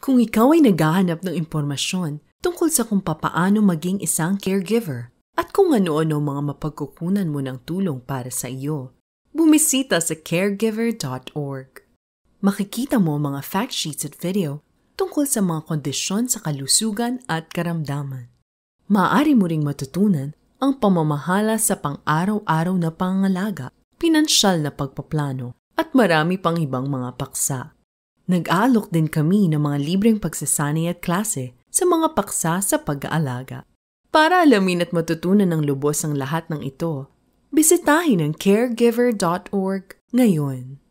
Kung ikaw ay naghahanap ng impormasyon tungkol sa kung papaano maging isang caregiver at kung ano-ano mga mapagkukunan mo ng tulong para sa iyo, bumisita sa caregiver.org. Makikita mo mga fact sheets at video tungkol sa mga kondisyon sa kalusugan at karamdaman. Maaari mo ring matutunan ang pamamahala sa pang-araw-araw na pangalaga, pinansyal na pagpaplano, at marami pang ibang mga paksa. Nag-alok din kami ng mga libreng pagsasanay at klase sa mga paksa sa pag-aalaga. Para alamin at matutunan ng lubos ang lahat ng ito, bisitahin ang caregiver.org ngayon.